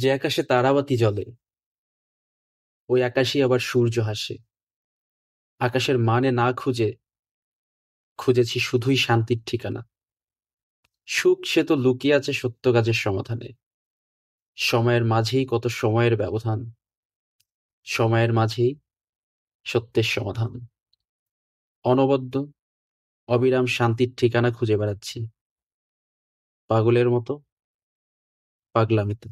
যে আকাশে তারাবাতি জ্বলে ওই আকাশেই আবার সূর্য হাসে আকাশের মানে না খুঁজে খুঁজেছি শুধুই শান্তির ঠিকানা সুখ সে তো লুকিয়ে আছে সত্য কাজের সমাধানে সময়ের মাঝেই কত সময়ের ব্যবধান সময়ের মাঝেই সত্যের সমাধান অনবদ্য অবিরাম শান্তির ঠিকানা খুঁজে বেড়াচ্ছি পাগলের মতো পাগলামিতে